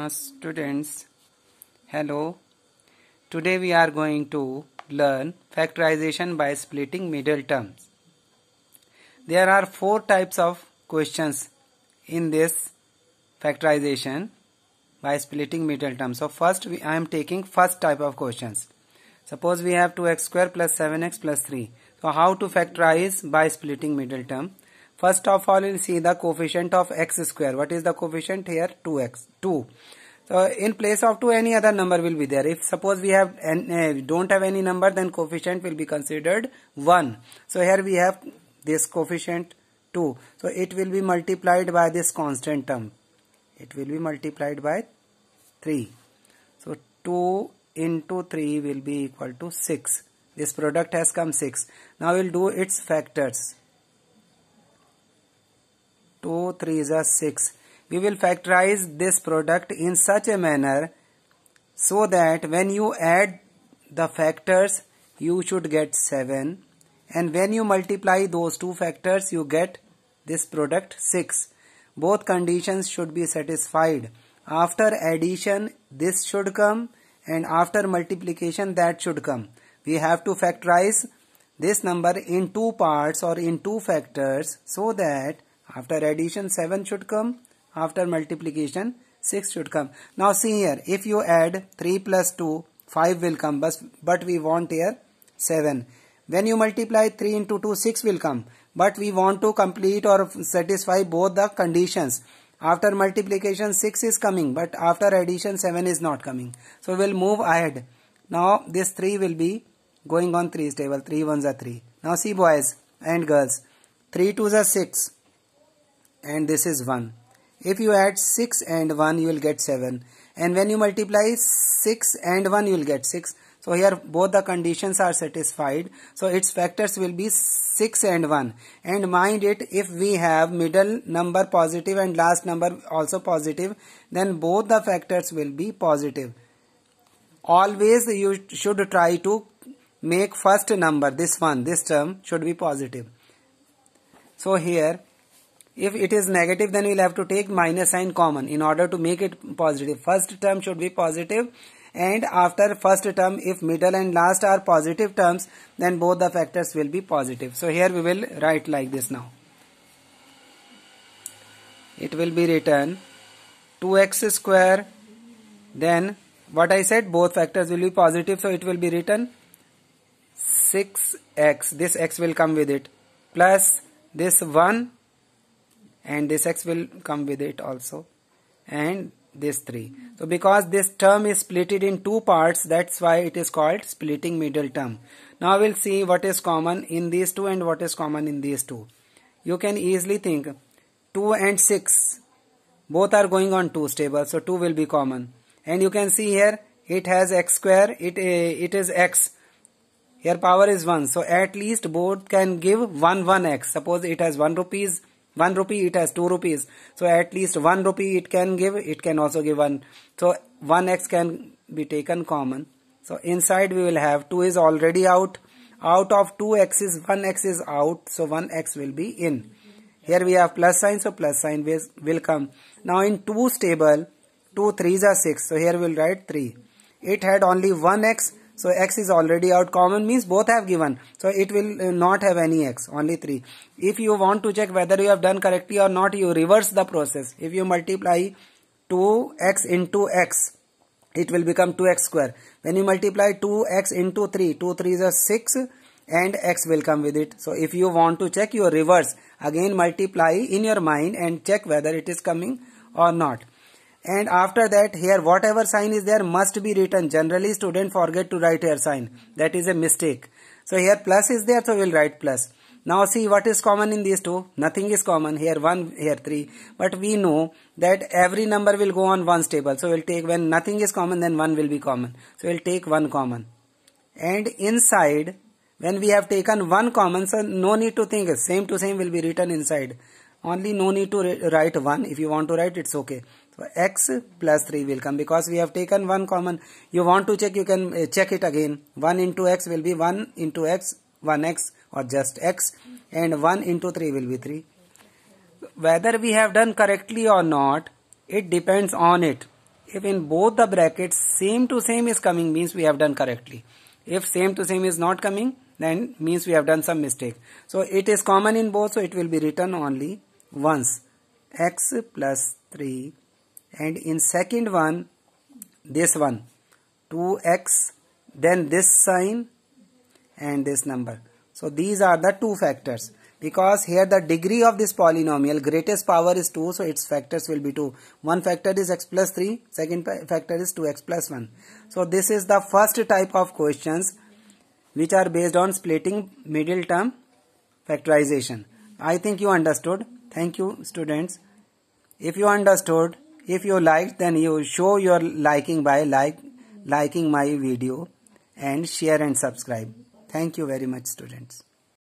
Uh, students, hello. Today we are going to learn factorization by splitting middle terms. There are four types of questions in this factorization by splitting middle terms. So first we, I am taking first type of questions. Suppose we have 2x square plus 7x plus 3. So how to factorize by splitting middle term? First of all, we'll see the coefficient of x square. What is the coefficient here? 2x, 2. So in place of 2, any other number will be there. If suppose we have uh, don't have any number, then coefficient will be considered 1. So here we have this coefficient 2. So it will be multiplied by this constant term. It will be multiplied by 3. So 2 into 3 will be equal to 6. This product has come 6. Now we'll do its factors. 2 3 is a 6 we will factorize this product in such a manner so that when you add the factors you should get 7 and when you multiply those two factors you get this product 6 both conditions should be satisfied after addition this should come and after multiplication that should come we have to factorize this number in two parts or in two factors so that after addition 7 should come. After multiplication 6 should come. Now see here if you add 3 plus 2 5 will come but we want here 7. When you multiply 3 into 2 6 will come but we want to complete or satisfy both the conditions. After multiplication 6 is coming but after addition 7 is not coming. So we will move ahead. Now this 3 will be going on 3 table. 3 ones are 3. Now see boys and girls. 3 twos are 6 and this is 1. If you add 6 and 1 you will get 7 and when you multiply 6 and 1 you will get 6. So here both the conditions are satisfied. So its factors will be 6 and 1 and mind it if we have middle number positive and last number also positive then both the factors will be positive. Always you should try to make first number this one this term should be positive. So here if it is negative, then we'll have to take minus sign common in order to make it positive. First term should be positive and after first term, if middle and last are positive terms, then both the factors will be positive. So here we will write like this now. It will be written 2x square, then what I said, both factors will be positive, so it will be written 6x, this x will come with it, plus this 1 and this x will come with it also and this 3 so because this term is splitted in two parts that's why it is called splitting middle term now we'll see what is common in these two and what is common in these two you can easily think 2 and 6 both are going on 2 stable so 2 will be common and you can see here it has x square it uh, it is x here power is 1 so at least both can give 1 1 x suppose it has 1 rupees 1 rupee it has 2 rupees so at least 1 rupee it can give it can also give 1 so 1x can be taken common so inside we will have 2 is already out out of 2x is 1x is out so 1x will be in here we have plus sign so plus sign will come now in 2's table 2 3's are 6 so here we will write 3 it had only 1x so x is already out. Common means both have given. So it will uh, not have any x, only 3. If you want to check whether you have done correctly or not, you reverse the process. If you multiply 2x into x, it will become 2x square. When you multiply 2x into 3, 2 3 is 6 and x will come with it. So if you want to check, your reverse. Again multiply in your mind and check whether it is coming or not and after that here whatever sign is there must be written generally student forget to write here sign that is a mistake so here plus is there so we'll write plus now see what is common in these two. Nothing is common here 1, here 3. But we know that every number will go on one table. So we'll take when nothing is common then 1 will be common. So we'll take 1 common. And inside when we have taken 1 common so no need to think same to same will be written inside. Only no need to write 1. If you want to write it's okay. So x plus 3 will come because we have taken 1 common. You want to check, you can uh, check it again. 1 into x will be 1 into x, 1x or just x and 1 into 3 will be 3. Whether we have done correctly or not, it depends on it. If in both the brackets same to same is coming means we have done correctly. If same to same is not coming then means we have done some mistake. So it is common in both so it will be written only once x plus 3 and in second one this one 2x then this sign and this number so these are the two factors because here the degree of this polynomial greatest power is 2 so its factors will be 2 one factor is x plus 3 second factor is 2x plus 1 so this is the first type of questions which are based on splitting middle term factorization i think you understood thank you students if you understood if you liked then you show your liking by like liking my video and share and subscribe thank you very much students